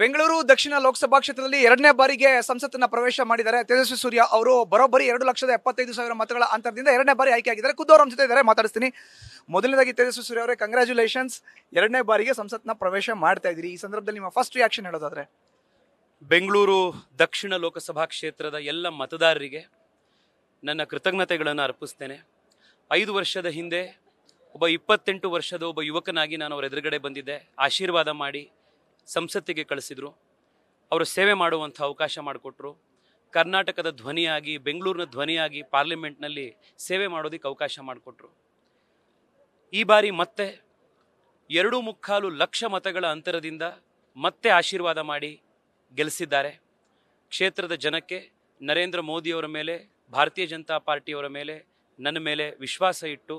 ಬೆಂಗಳೂರು ದಕ್ಷಿಣ ಲೋಕಸಭಾ ಕ್ಷೇತ್ರದಲ್ಲಿ ಎರಡನೇ ಬಾರಿಗೆ ಸಂಸತ್ತನ್ನ ಪ್ರವೇಶ ಮಾಡಿದ್ದಾರೆ ತೇಜಸ್ವಿ ಸೂರ್ಯ ಅವರು ಬರೋಬ್ಬರಿ ಎರಡು ಲಕ್ಷದ ಎಪ್ಪತ್ತೈದು ಸಾವಿರ ಮತಗಳ ಅಂತರದಿಂದ ಎರಡನೇ ಬಾರಿ ಆಯ್ಕೆ ಆಗಿದ್ದಾರೆ ಖುದ್ದು ಜೊತೆ ಇದ್ದಾರೆ ಮಾತಾಡಿಸ್ತೀನಿ ಮೊದಲನೇದಾಗಿ ತೇಜಸ್ವಿ ಸೂರ್ಯ ಅವರೇ ಕಂಗ್ರ್ಯಾಚುಲೇಷನ್ಸ್ ಎರಡನೇ ಬಾರಿಗೆ ಸಂಸತ್ನ ಪ್ರವೇಶ ಮಾಡ್ತಾ ಇದ್ದೀರಿ ಈ ಸಂದರ್ಭದಲ್ಲಿ ನಿಮ್ಮ ಫಸ್ಟ್ ರಿಯಾಕ್ಷನ್ ಹೇಳೋದಾದ್ರೆ ಬೆಂಗಳೂರು ದಕ್ಷಿಣ ಲೋಕಸಭಾ ಕ್ಷೇತ್ರದ ಎಲ್ಲ ಮತದಾರರಿಗೆ ನನ್ನ ಕೃತಜ್ಞತೆಗಳನ್ನು ಅರ್ಪಿಸ್ತೇನೆ ಐದು ವರ್ಷದ ಹಿಂದೆ ಒಬ್ಬ ಇಪ್ಪತ್ತೆಂಟು ವರ್ಷದ ಒಬ್ಬ ಯುವಕನಾಗಿ ನಾನು ಅವರ ಎದುರುಗಡೆ ಬಂದಿದ್ದೆ ಆಶೀರ್ವಾದ ಮಾಡಿ ಸಂಸತ್ತಿಗೆ ಕಳಿಸಿದರು ಅವರು ಸೇವೆ ಮಾಡುವಂಥ ಅವಕಾಶ ಮಾಡಿಕೊಟ್ರು ಕರ್ನಾಟಕದ ಧ್ವನಿಯಾಗಿ ಬೆಂಗಳೂರಿನ ಧ್ವನಿಯಾಗಿ ಪಾರ್ಲಿಮೆಂಟ್ನಲ್ಲಿ ಸೇವೆ ಮಾಡೋದಕ್ಕೆ ಅವಕಾಶ ಮಾಡಿಕೊಟ್ರು ಈ ಬಾರಿ ಮತ್ತೆ ಎರಡು ಮುಕ್ಕಾಲು ಲಕ್ಷ ಮತಗಳ ಅಂತರದಿಂದ ಮತ್ತೆ ಆಶೀರ್ವಾದ ಮಾಡಿ ಗೆಲ್ಲಿಸಿದ್ದಾರೆ ಕ್ಷೇತ್ರದ ಜನಕ್ಕೆ ನರೇಂದ್ರ ಮೋದಿಯವರ ಮೇಲೆ ಭಾರತೀಯ ಜನತಾ ಪಾರ್ಟಿಯವರ ಮೇಲೆ ನನ್ನ ಮೇಲೆ ವಿಶ್ವಾಸ ಇಟ್ಟು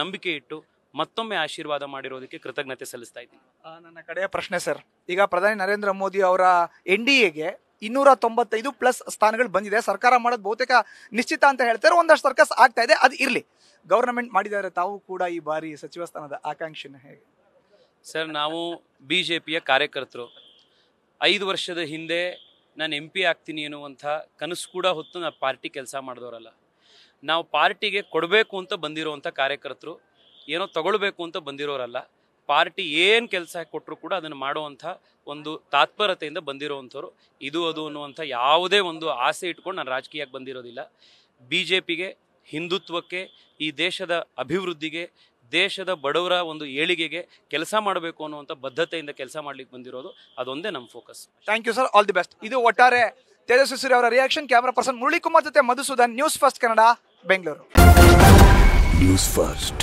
ನಂಬಿಕೆ ಇಟ್ಟು ಮತ್ತೊಮ್ಮೆ ಆಶೀರ್ವಾದ ಮಾಡಿರೋದಕ್ಕೆ ಕೃತಜ್ಞತೆ ಸಲ್ಲಿಸ್ತಾ ಇದ್ದೀನಿ ನನ್ನ ಕಡೆಯ ಪ್ರಶ್ನೆ ಸರ್ ಈಗ ಪ್ರಧಾನಿ ನರೇಂದ್ರ ಮೋದಿ ಅವರ ಎನ್ ಡಿ ಎಗೆ ಇನ್ನೂರ ತೊಂಬತ್ತೈದು ಪ್ಲಸ್ ಸ್ಥಾನಗಳು ಬಂದಿದೆ ಸರ್ಕಾರ ಮಾಡೋದು ಬಹುತೇಕ ನಿಶ್ಚಿತ ಅಂತ ಹೇಳ್ತಾರೆ ಒಂದಷ್ಟು ಸರ್ಕಸ್ ಆಗ್ತಾ ಇದೆ ಅದು ಇರಲಿ ಗೌರ್ನಮೆಂಟ್ ಮಾಡಿದ್ದಾರೆ ತಾವು ಕೂಡ ಈ ಬಾರಿ ಸಚಿವ ಸ್ಥಾನದ ಆಕಾಂಕ್ಷೆನ ಹೇಗೆ ಸರ್ ನಾವು ಬಿ ಜೆ ಪಿಯ ಕಾರ್ಯಕರ್ತರು ಐದು ವರ್ಷದ ಹಿಂದೆ ನಾನು ಎಂ ಪಿ ಆಗ್ತೀನಿ ಅನ್ನುವಂಥ ಕನಸು ಕೂಡ ಹೊತ್ತು ನಾವು ಪಾರ್ಟಿ ಕೆಲಸ ಮಾಡಿದವರಲ್ಲ ನಾವು ಪಾರ್ಟಿಗೆ ಕೊಡಬೇಕು ಅಂತ ಬಂದಿರುವಂಥ ಕಾರ್ಯಕರ್ತರು ಏನೋ ತಗೊಳ್ಬೇಕು ಅಂತ ಬಂದಿರೋರಲ್ಲ ಪಾರ್ಟಿ ಏನು ಕೆಲಸ ಕೊಟ್ಟರು ಕೂಡ ಅದನ್ನು ಮಾಡುವಂಥ ಒಂದು ತಾತ್ಪರತೆಯಿಂದ ಬಂದಿರೋವಂಥವ್ರು ಇದು ಅದು ಅನ್ನುವಂಥ ಯಾವುದೇ ಒಂದು ಆಸೆ ಇಟ್ಕೊಂಡು ನಾನು ರಾಜಕೀಯಕ್ಕೆ ಬಂದಿರೋದಿಲ್ಲ ಬಿ ಜೆ ಪಿಗೆ ಹಿಂದುತ್ವಕ್ಕೆ ಈ ದೇಶದ ಅಭಿವೃದ್ಧಿಗೆ ದೇಶದ ಬಡವರ ಒಂದು ಏಳಿಗೆಗೆ ಕೆಲಸ ಮಾಡಬೇಕು ಅನ್ನುವಂಥ ಬದ್ಧತೆಯಿಂದ ಕೆಲಸ ಮಾಡಲಿಕ್ಕೆ ಬಂದಿರೋದು ಅದೊಂದೇ ನಮ್ಮ focus thank you sir all the best ಇದು ಒಟ್ಟಾರೆ ತೇಜಸ್ವಿ ಅವರ ರಿಯಾಕ್ಷನ್ ಕ್ಯಾಮ್ರಾ ಪರ್ಸನ್ ಮುರಳಿಕುಮಾರ್ ಜೊತೆ Madhusudan news first Kannada Bengaluru news first